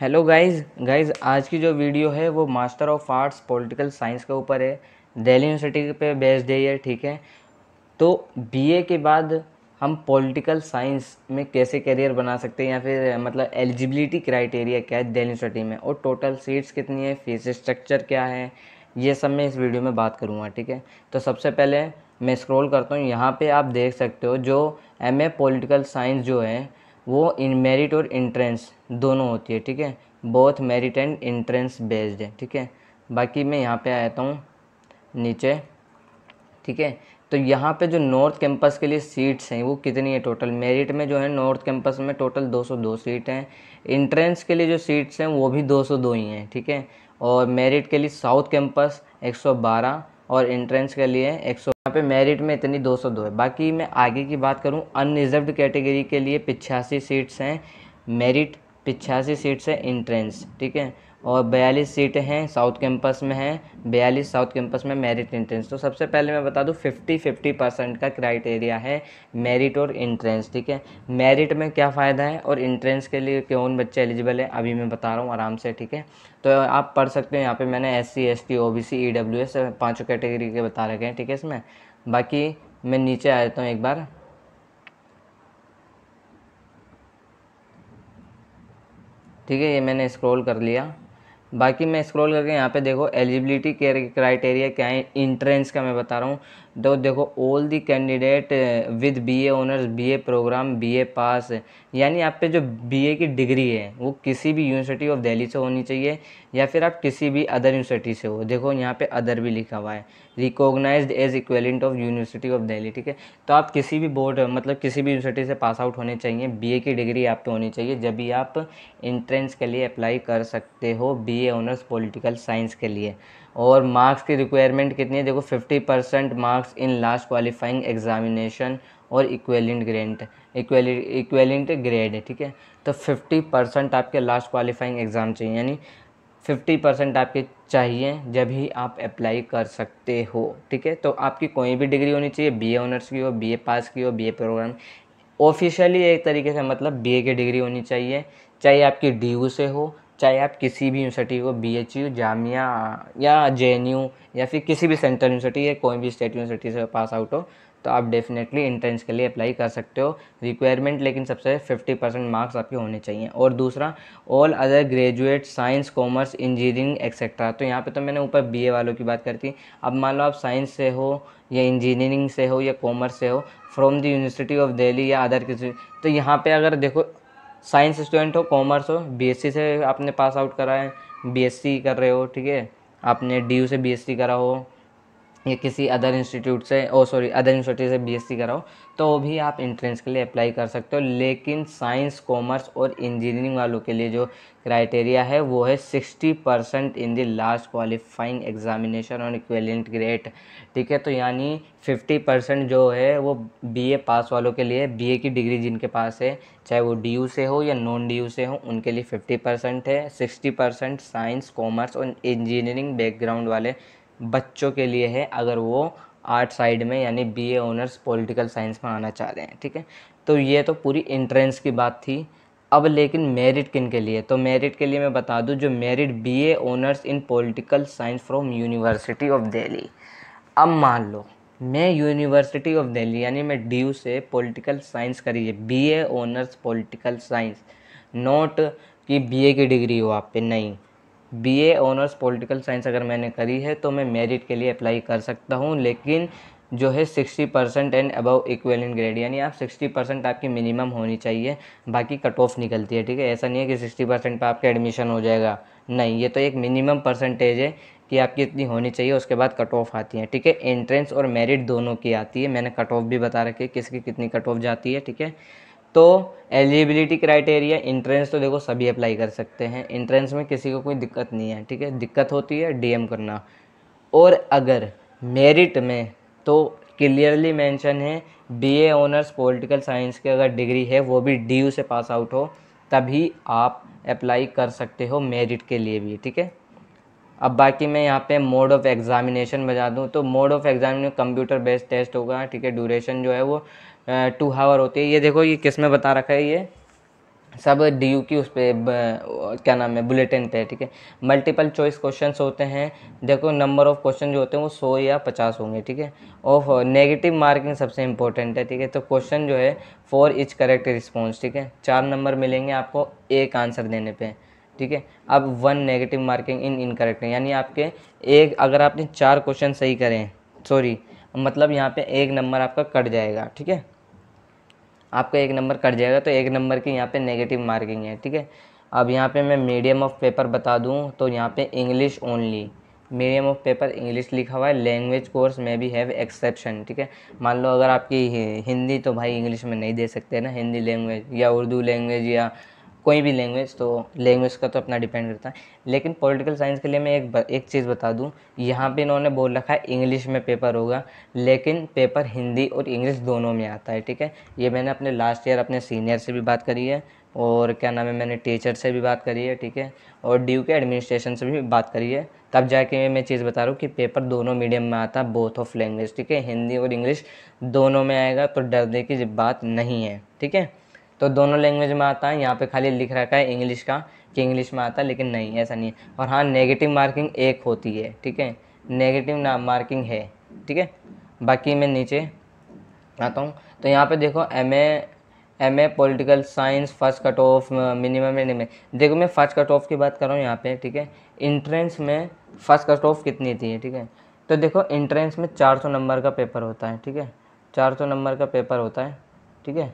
hello guys guys आज की जो वीडियो है वो master of arts political science के ऊपर है दिल्ली यूनिवर्सिटी पे बेस्ड है ये ठीक है तो बीए के बाद हम पॉलिटिकल साइंस में कैसे करियर बना सकते हैं या फिर मतलब एलिजिबिलिटी क्राइटेरिया क्या है दिल्ली यूनिवर्सिटी में और टोटल सीट्स कितनी है फीस स्ट्रक्चर क्या है ये सब मैं इस वीडियो में बात करूँगा ठीक है तो सबसे पहले मैं स्क्रोल करता हूँ यहाँ पर आप देख सकते हो जो एम ए साइंस जो है वो इन मेरिट और इंट्रेंस दोनों होती है ठीक है both merit and entrance based है ठीक है बाकी मैं यहाँ पे आता हूँ नीचे ठीक है तो यहाँ पे जो नॉर्थ कैंपस के लिए सीट्स हैं वो कितनी है टोटल मेरिट में जो है नॉर्थ कैंपस में टोटल 202 सीट हैं इंट्रेंस के लिए जो सीट्स हैं वो भी 202 ही हैं ठीक है और मेरिट के लिए साउथ कैंपस 112 और इंट्रेंस के लिए एक यहाँ पे मेरिट में इतनी 202 है बाकी मैं आगे की बात करूँ अनरिजर्व कैटेगरी के लिए पिछासी सीट्स हैं मेरिट पिछासी सीट्स हैं इंट्रेंस ठीक है और बयालीस सीटें हैं साउथ कैंपस में हैं बयालीस साउथ कैंपस में मेरिट इंट्रेंस तो सबसे पहले मैं बता दूं फिफ्टी फिफ्टी परसेंट का क्राइटेरिया है मेरिट और इंट्रेंस ठीक है मेरिट में क्या फ़ायदा है और इंट्रेंस के लिए कौन बच्चे एलिजिबल है अभी मैं बता रहा हूँ आराम से ठीक है तो आप पढ़ सकते हो यहाँ पर मैंने S C S T O B C E W S पाँचों कैटेगरी के बता रखे हैं ठीक है इसमें बाकी मैं नीचे आ जाता हूँ एक बार ठीक है ये मैंने स्क्रॉल कर लिया बाकी मैं स्क्रॉल करके यहाँ पे देखो एलिजिबिलिटी क्राइटेरिया क्या है इंट्रेंस का मैं बता रहा हूँ तो देखो all the candidate with BA honours BA programme BA pass यानी आप पे जो बीए की डिग्री है वो किसी भी यूनिवर्सिटी ऑफ दिल्ली से होनी चाहिए या फिर आप किसी भी अदर यूनिवर्सिटी से हो देखो यहाँ पे अदर भी लिखा हुआ है recognise as equivalent of University of Delhi ठीक है तो आप किसी भी बोर्ड मतलब किसी भी यूनिवर्सिटी से पास आउट होने चाहिए बी की डिग्री आप पे होनी चाहिए जब भी आप इंट्रेंस के लिए अप्लाई कर सकते हो बी ऑनर्स पोलिटिकल साइंस के लिए और मार्क्स की रिक्वायरमेंट कितनी है देखो 50 percent marks in last qualifying examination और इक्वेलेंट ग्रेड इक्वेलेंट ग्रेड है ठीक है तो 50 परसेंट आपके लास्ट क्वालिफाइंग एग्ज़ाम चाहिए यानी 50 परसेंट आपके चाहिए जब ही आप अप्लाई कर सकते हो ठीक है तो आपकी कोई भी डिग्री होनी चाहिए बी ऑनर्स की हो बी पास की हो बी प्रोग्राम ऑफिशियली एक तरीके से मतलब बी की डिग्री होनी चाहिए चाहे आपकी डी से हो चाहे आप किसी भी यूनिवर्सिटी को बी एच यू जामिया या जे एन यू या फिर किसी भी सेंट्रल यूनिवर्सिटी या कोई भी स्टेट यूनिवर्सिटी से पास आउट हो तो आप डेफिनेटली इंट्रेंस के लिए अप्लाई कर सकते हो रिक्वायरमेंट लेकिन सबसे फिफ्टी परसेंट मार्क्स आपके होने चाहिए और दूसरा all other graduate science commerce engineering etcetera तो यहाँ पे तो मैंने ऊपर बीए वालों की बात करती अब मान लो आप साइंस से हो या इंजीनियरिंग से हो या कॉमर्स से हो from the University of Delhi या अदर किसी तो यहाँ पे अगर देखो साइंस स्टूडेंट हो कॉमर्स हो बीएससी से आपने पास आउट करा है बीएससी कर रहे हो ठीक है आपने डी यू से बीएससी करा हो या किसी अदर इंस्टीट्यूट से ओ सॉरी अदर इंस्टीट्यूट से बीएससी कराओ तो भी आप इंट्रेंस के लिए अप्लाई कर सकते हो लेकिन साइंस कॉमर्स और इंजीनियरिंग वालों के लिए जो क्राइटेरिया है वो है sixty percent in the last qualifying examination on equivalent grade ठीक है तो यानी फिफ्टी परसेंट जो है वो बीए पास वालों के लिए बीए की डिग्री जिनके पास है चाहे वो डी से हो या नॉन डी से हो उनके लिए फिफ्टी परसेंट है सिक्सटी परसेंट साइंस कॉमर्स और इंजीनियरिंग बैकग्राउंड वाले बच्चों के लिए है अगर वो आर्ट साइड में यानी बीए ऑनर्स पॉलिटिकल साइंस में आना चाह रहे हैं ठीक है तो ये तो पूरी इंट्रेंस की बात थी अब लेकिन मेरिट किन के लिए तो मेरिट के लिए मैं बता दूं जो merit BA honours in political science from University of Delhi अब मान लो मैं यूनिवर्सिटी ऑफ दिल्ली यानी मैं डी से पॉलिटिकल साइंस करी है B honours political science not कि बीए की डिग्री हो आप पे नहीं बीए ऑनर्स पॉलिटिकल साइंस अगर मैंने करी है तो मैं मेरिट के लिए अप्लाई कर सकता हूँ लेकिन जो है sixty percent and above equal in grade यानी आप सिक्सटी परसेंट आपकी मिनिमम होनी चाहिए बाकी कट ऑफ निकलती है ठीक है ऐसा नहीं है कि सिक्सटी परसेंट पर आपका एडमिशन हो जाएगा नहीं ये तो एक मिनिमम परसेंटेज है कि आपकी इतनी होनी चाहिए उसके बाद कट ऑफ आती है ठीक है एंट्रेंस और मेरिट दोनों की आती है मैंने कट ऑफ भी बता रखी है किसकी कितनी कट ऑफ जाती है ठीक है तो एलिजिबिलिटी क्राइटेरिया इंट्रेंस तो देखो सभी अप्लाई कर सकते हैं इंट्रेंस में किसी को कोई दिक्कत नहीं है ठीक है दिक्कत होती है डीएम करना और अगर मेरिट में तो क्लियरली मेंशन है बीए ऑनर्स पॉलिटिकल साइंस की अगर डिग्री है वो भी डी से पास आउट हो तभी आप अप्लाई कर सकते हो मेरिट के लिए भी ठीक है अब बाकी मैं यहाँ पे मोड ऑफ़ एग्ज़ामिनेशन बजा दूँ तो mode of examination computer based test होगा ठीक है ड्यूरेशन जो है वो टू हावर होती है ये देखो ये किस में बता रखा है ये सब डी यू की उस पर क्या नाम है बुलेटिन पे ठीक है मल्टीपल चॉइस क्वेश्चन होते हैं देखो नंबर ऑफ क्वेश्चन जो होते हैं वो सौ या पचास होंगे ठीक है और नेगेटिव मार्किंग सबसे इंपॉर्टेंट है ठीक है तो क्वेश्चन जो है फोर इच करेक्ट रिस्पॉन्स ठीक है चार नंबर मिलेंगे आपको एक आंसर देने पर ठीक है अब one negative marking in incorrect है यानी आपके एक अगर आपने चार क्वेश्चन सही करें सॉरी मतलब यहाँ पे एक नंबर आपका कट जाएगा ठीक है आपका एक नंबर कट जाएगा तो एक नंबर की यहाँ पे नेगेटिव मार्किंग है ठीक है अब यहाँ पे मैं मीडियम ऑफ पेपर बता दूँ तो यहाँ पे English only medium of paper English लिखा हुआ है लैंग्वेज कोर्स में भी हैव एक्सेप्शन ठीक है मान लो अगर आपकी हिंदी तो भाई इंग्लिश में नहीं दे सकते ना हिंदी लैंग्वेज या उर्दू लैंग्वेज या कोई भी लैंग्वेज तो लैंग्वेज का तो अपना डिपेंड करता है लेकिन पॉलिटिकल साइंस के लिए मैं एक ब, एक चीज़ बता दूं यहाँ पे इन्होंने बोल रखा है इंग्लिश में पेपर होगा लेकिन पेपर हिंदी और इंग्लिश दोनों में आता है ठीक है ये मैंने अपने लास्ट ईयर अपने सीनियर से भी बात करी है और क्या नाम है मैंने टीचर से भी बात करी है ठीक है और डी के एडमिनिस्ट्रेशन से भी बात करी है तब जाके मैं चीज़ बता रहा हूँ कि पेपर दोनों मीडियम में आता है बोथ ऑफ लैंग्वेज ठीक है हिंदी और इंग्लिश दोनों में आएगा तो डरने की बात नहीं है ठीक है तो दोनों लैंग्वेज में आता है यहाँ पे खाली लिख रखा है इंग्लिश का कि इंग्लिश में आता है लेकिन नहीं ऐसा नहीं है और हाँ नेगेटिव मार्किंग एक होती है ठीक है नेगेटिव ना मार्किंग है ठीक है बाकी मैं नीचे आता हूँ तो यहाँ पे देखो M M A political science first cut off minimum minimum देखो मैं फर्स्ट कट ऑफ की बात कर रहा हूँ यहाँ पे ठीक है इंट्रेंस में फर्स्ट कट ऑफ कितनी थी ठीक है तो देखो इंट्रेंस में 400 नंबर का पेपर होता है ठीक है 400 नंबर का पेपर होता है ठीक है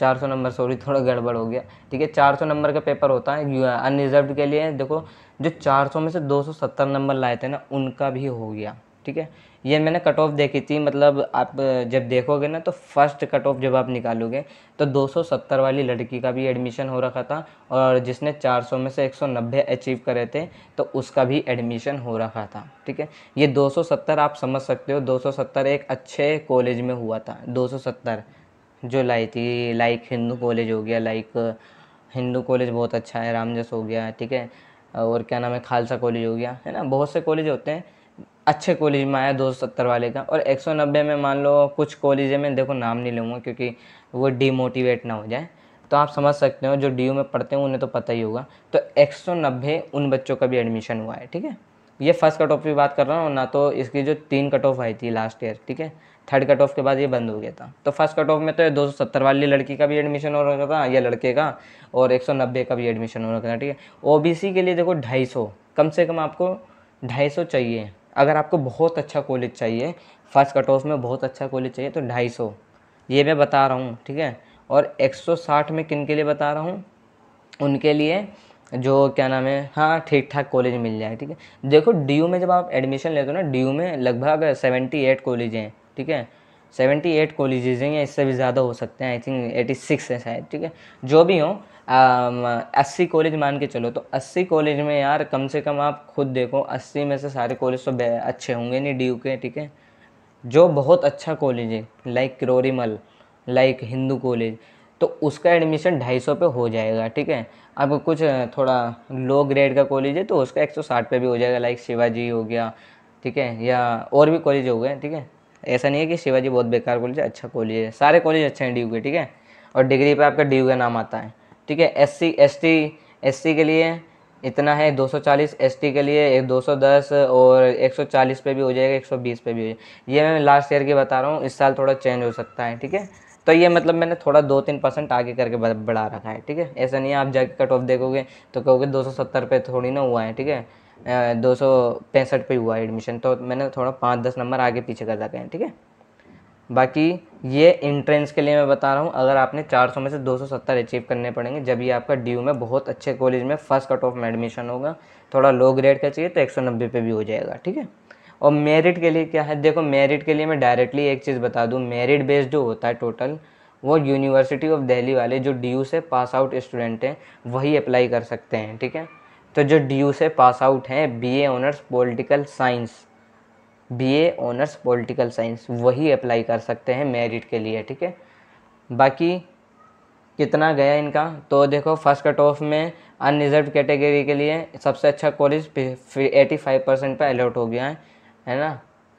400 नंबर सॉरी थोड़ा गड़बड़ हो गया ठीक है 400 नंबर का पेपर होता है अनरिजर्व के लिए देखो जो 400 में से 270 नंबर लाए थे ना उनका भी हो गया ठीक है ये मैंने कट ऑफ देखी थी मतलब आप जब देखोगे ना तो फर्स्ट कट ऑफ जब आप निकालोगे तो 270 वाली लड़की का भी एडमिशन हो रखा था और जिसने 400 में से 190 अचीव करे थे तो उसका भी एडमिशन हो रखा था ठीक है ये 270 आप समझ सकते हो 270 एक अच्छे कॉलेज में हुआ था 270 जो लाई थी लाइक हिंदू कॉलेज हो गया लाइक हिंदू कॉलेज बहुत अच्छा है रामजस हो गया ठीक है और क्या नाम है खालसा कॉलेज हो गया है ना बहुत से कॉलेज होते हैं अच्छे कॉलेज में आया दो सौ सत्तर वाले का और एक सौ नब्बे में मान लो कुछ कॉलेज में देखो नाम नहीं लूँगा क्योंकि वो डीमोटिवेट ना हो जाए तो आप समझ सकते हो जो डी में पढ़ते हैं उन्हें तो पता ही होगा तो एक सौ नब्बे उन बच्चों का भी एडमिशन हुआ है ठीक है ये फर्स्ट कट ऑफ की बात कर रहा हूँ ना तो इसकी जो तीन कट ऑफ आई थी लास्ट ईयर ठीक है थर्ड कट ऑफ के बाद ये बंद हो गया था तो फर्स्ट कट ऑफ में तो दो सौ सत्तर वाली लड़की का भी एडमिशन हो रखा था या लड़के का और एक सौ नब्बे का भी एडमिशन हो रखा था ठीक है ओ बी सी के लिए देखो ढाई सौ कम से कम आपको ढाई सौ चाहिए अगर आपको बहुत अच्छा कॉलेज चाहिए फर्स्ट कट ऑफ में बहुत अच्छा कॉलेज चाहिए तो ढाई सौ ये मैं बता रहा हूँ ठीक है और एक सौ साठ में किन के लिए बता रहा हूँ उनके लिए जो क्या नाम है हाँ ठीक ठाक कॉलेज मिल जाए ठीक है देखो डी में जब आप एडमिशन लेते हो ना डी में लगभग सेवेंटी एट कॉलेज हैं ठीक है सेवेंटी एट कॉलेजेज़ हैं या इससे भी ज़्यादा हो सकते हैं आई थिंक एटी सिक्स है शायद ठीक है जो भी हो um, अस्सी कॉलेज मान के चलो तो अस्सी कॉलेज में यार कम से कम आप खुद देखो अस्सी में से सारे कॉलेज तो अच्छे होंगे नहीं डी के ठीक है जो बहुत अच्छा कॉलेज है like Kirorimal like Hindu college तो उसका एडमिशन ढाई सौ पर हो जाएगा ठीक है अब कुछ थोड़ा लो ग्रेड का कॉलेज है तो उसका एक सौ साठ पे भी हो जाएगा लाइक शिवाजी हो गया ठीक है या और भी कॉलेज हो गए ठीक है ऐसा नहीं है कि शिवाजी बहुत बेकार कॉलेज है अच्छा कॉलेज है सारे कॉलेज अच्छे हैं डी के ठीक है और डिग्री पे आपका डी का नाम आता है ठीक है S C S T S C के लिए इतना है 240 एसटी के लिए एक 210 और 140 पे भी हो जाएगा 120 पे भी हो जाएगा ये मैं लास्ट ईयर की बता रहा हूँ इस साल थोड़ा चेंज हो सकता है ठीक है तो ये मतलब मैंने थोड़ा दो तीन परसेंट आगे करके बढ़ा रखा है ठीक है ऐसा नहीं है आप जाके कट ऑफ देखोगे तो कहोगे 270 पे थोड़ी ना हुआ है ठीक है दो सौ पैंसठ पर हुआ एडमिशन तो मैंने थोड़ा पाँच दस नंबर आगे पीछे कर रखे हैं ठीक है बाकी ये इंट्रेंस के लिए मैं बता रहा हूँ अगर आपने 400 में से 270 अचीव करने पड़ेंगे जब ये आपका ड्यू में बहुत अच्छे कॉलेज में फर्स्ट कट ऑफ में एडमिशन होगा थोड़ा लो ग्रेड का चाहिए तो एक पे भी हो जाएगा ठीक है और मेरिट के लिए क्या है देखो मेरिट के लिए मैं डायरेक्टली एक चीज़ बता दूँ मेरिट बेस्ड जो होता है टोटल वो यूनिवर्सिटी ऑफ दिल्ली वाले जो डी से पास आउट स्टूडेंट हैं वही अप्लाई कर सकते हैं ठीक है तो जो डी से पास आउट हैं BA honours political science BA honours political science वही अप्लाई कर सकते हैं मेरिट के लिए ठीक है बाकी कितना गया इनका तो देखो फर्स्ट कट ऑफ में अनरिजर्व कैटेगरी के लिए सबसे अच्छा कॉलेज एटी फाइव परसेंट पर अलर्ट हो गया है है ना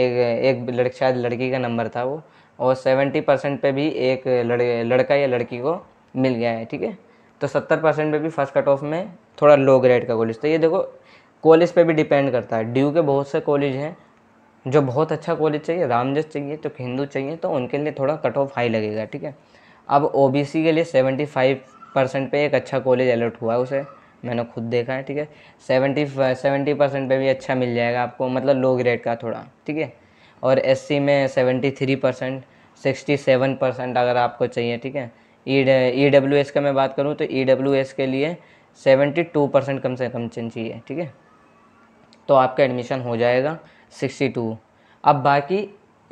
एक एक लड़की शायद लड़की का नंबर था वो और सेवेंटी परसेंट पर भी एक लड़, लड़का या लड़की को मिल गया है ठीक है तो सत्तर परसेंट पर भी फर्स्ट कट ऑफ में थोड़ा लो ग्रेड का कॉलेज तो ये देखो कॉलेज पे भी डिपेंड करता है ड्यू के बहुत से कॉलेज हैं जो बहुत अच्छा कॉलेज चाहिए रामजस चाहिए तो हिंदू चाहिए तो उनके लिए थोड़ा कट ऑफ हाई लगेगा ठीक है अब ओ के लिए सेवेंटी फाइव परसेंट पर एक अच्छा कॉलेज अलर्ट हुआ है उसे मैंने खुद देखा है ठीक है सेवेंटी सेवेंटी परसेंट पर भी अच्छा मिल जाएगा आपको मतलब लो ग्रेड का थोड़ा ठीक है और एस में seventy three percent sixty seven percent अगर आपको चाहिए ठीक है ई डब्ल्यू एस का मैं बात करूँ तो ई डब्ल्यू एस के लिए सेवेंटी टू परसेंट कम से कम चाहिए ठीक है तो आपका एडमिशन हो जाएगा सिक्सटी टू अब बाकी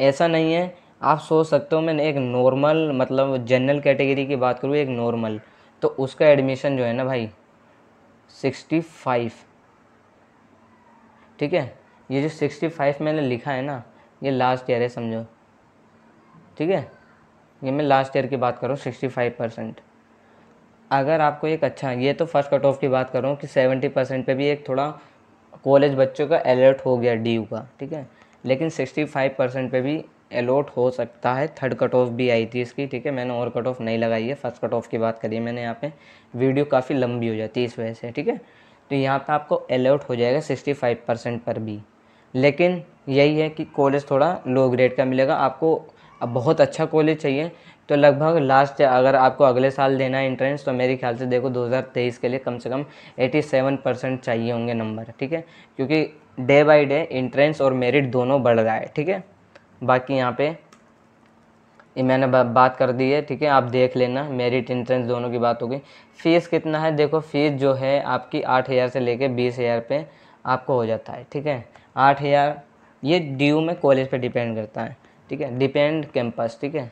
ऐसा नहीं है आप सोच सकते हो मैं एक नॉर्मल मतलब जनरल कैटेगरी की बात करूँ एक नॉर्मल तो उसका एडमिशन जो है ना भाई सिक्सटी फाइव ठीक है ये जो सिक्सटी फाइव मैंने लिखा है ना ये लास्ट ईयर है समझो ठीक है ये मैं लास्ट ईयर की बात करूँ सिक्सटी फाइव परसेंट अगर आपको एक अच्छा ये तो फर्स्ट कट ऑफ की बात करूँ कि सेवेंटी परसेंट पर भी एक थोड़ा कॉलेज बच्चों का अलर्ट हो गया डी का ठीक है लेकिन सिक्सटी फाइव परसेंट पर भी अलॉट हो सकता है थर्ड कट ऑफ भी आई थी इसकी ठीक है मैंने और कट ऑफ नहीं लगाई है फर्स्ट कट ऑफ की बात करी मैंने यहाँ पे वीडियो काफ़ी लंबी हो जाती है इस वजह से ठीक है तो यहाँ पे आपको अलर्ट हो जाएगा सिक्सटी फाइव परसेंट पर भी लेकिन यही है कि कॉलेज थोड़ा लो ग्रेड का मिलेगा आपको अब बहुत अच्छा कॉलेज चाहिए तो लगभग लास्ट अगर आपको अगले साल देना है इंट्रेंस तो मेरे ख्याल से देखो 2023 के लिए कम से कम 87 परसेंट चाहिए होंगे नंबर ठीक है क्योंकि डे बाय डे इंट्रेंस और मेरिट दोनों बढ़ रहा है ठीक है बाकी यहाँ पे मैंने बात कर दी है ठीक है आप देख लेना मेरिट इंट्रेंस दोनों की बात होगी फ़ीस कितना है देखो फ़ीस जो है आपकी आठ हज़ार से लेके बीस हज़ार पे आपको हो जाता है ठीक है आठ हज़ार ये ड्यू में कॉलेज पे डिपेंड करता है ठीक है डिपेंड कैंपस ठीक है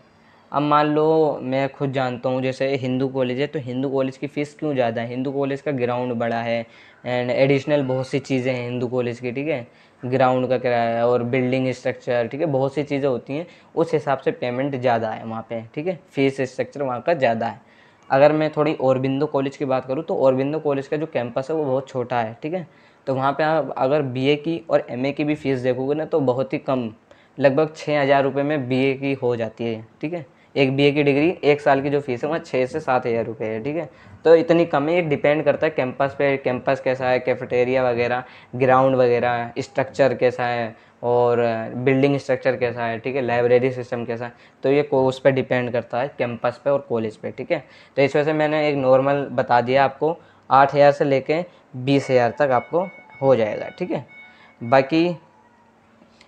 अब मान लो मैं खुद जानता हूँ जैसे हिंदू कॉलेज है तो हिंदू कॉलेज की फ़ीस क्यों ज़्यादा है हिंदू कॉलेज का ग्राउंड बड़ा है एंड एडिशनल बहुत सी चीज़ें हैं हिंदू कॉलेज की ठीक है ग्राउंड का किराया और बिल्डिंग स्ट्रक्चर ठीक है बहुत सी चीज़ें होती हैं उस हिसाब से पेमेंट ज़्यादा है वहाँ पे ठीक है फ़ीस स्ट्रक्चर वहाँ का ज़्यादा है अगर मैं थोड़ी औरबिंदो कॉलेज की बात करूँ तो औरबिंदो कॉलेज का जो कैंपस है वो बहुत छोटा है ठीक है तो वहाँ पर आप अगर बी की और एम की भी फ़ीस देखोगे ना तो बहुत ही कम लगभग छः हज़ार रुपये में बीए की हो जाती है ठीक है एक बीए की डिग्री एक साल की जो फीस है वहाँ छः से सात हज़ार रुपये है ठीक है तो इतनी कम है ये डिपेंड करता है कैंपस पे कैंपस कैसा है कैफेटेरिया वगैरह ग्राउंड वगैरह स्ट्रक्चर कैसा है और बिल्डिंग स्ट्रक्चर कैसा है ठीक है लाइब्रेरी सिस्टम कैसा है तो ये कोर्स पर डिपेंड करता है कैंपस पर और कॉलेज पर ठीक है तो इस वजह से मैंने एक नॉर्मल बता दिया आपको आठ हज़ार से ले बीस हज़ार तक आपको हो जाएगा ठीक है बाकी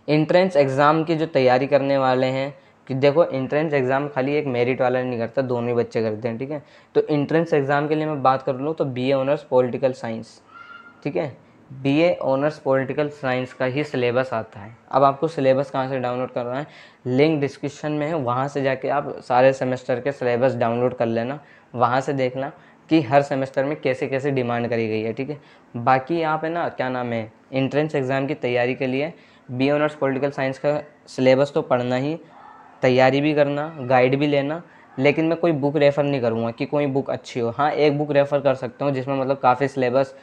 इंट्रेंस एग्ज़ाम की जो तैयारी करने वाले हैं कि देखो इंट्रेंस एग्ज़ाम खाली एक मेरिट वाला नहीं करता दोनों ही बच्चे करते हैं ठीक है तो इंट्रेंस एग्ज़ाम के लिए मैं बात कर लूँ तो बी ऑनर्स पॉलिटिकल साइंस ठीक है बी ऑनर्स पोलिटिकल साइंस का ही सिलेबस आता है अब आपको सिलेबस कहाँ से डाउनलोड करना है लिंक डिस्क्रिप्शन में है वहाँ से जाके आप सारे सेमेस्टर के सिलेबस डाउनलोड कर लेना वहाँ से देखना कि हर सेमेस्टर में कैसे कैसे डिमांड करी गई है ठीक है बाकी आप है ना क्या नाम है इंट्रेंस एग्ज़ाम की तैयारी के लिए बी ऑनर्स पॉलिटिकल साइंस का सिलेबस तो पढ़ना ही तैयारी भी करना गाइड भी लेना लेकिन मैं कोई बुक रेफ़र नहीं करूँगा कि कोई बुक अच्छी हो हाँ एक बुक रेफ़र कर सकता हूँ जिसमें मतलब काफ़ी सिलेबस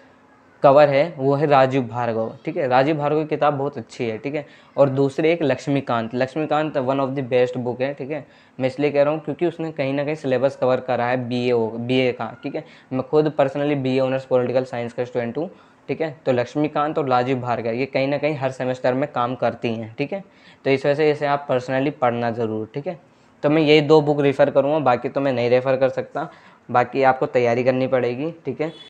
कवर है वो है राजीव भार्गव ठीक है राजीव भार्गव की किताब बहुत अच्छी है ठीक है और दूसरी एक Laxmikanth Laxmikanth one of the best book है ठीक है मैं इसलिए कह रहा हूँ क्योंकि उसने कहीं ना कहीं सिलेबस कवर करा है बी ए का ठीक है मैं खुद personally B A honours political science का स्टूडेंट हूँ ठीक है तो लक्ष्मीकांत और राजीव भार्गव ये कहीं ना कहीं हर सेमेस्टर में काम करती हैं ठीक है तो इस वजह से इसे आप पर्सनली पढ़ना ज़रूर ठीक है तो मैं यही दो बुक रेफ़र करूँगा बाकी तो मैं नहीं रेफ़र कर सकता बाकी आपको तैयारी करनी पड़ेगी ठीक है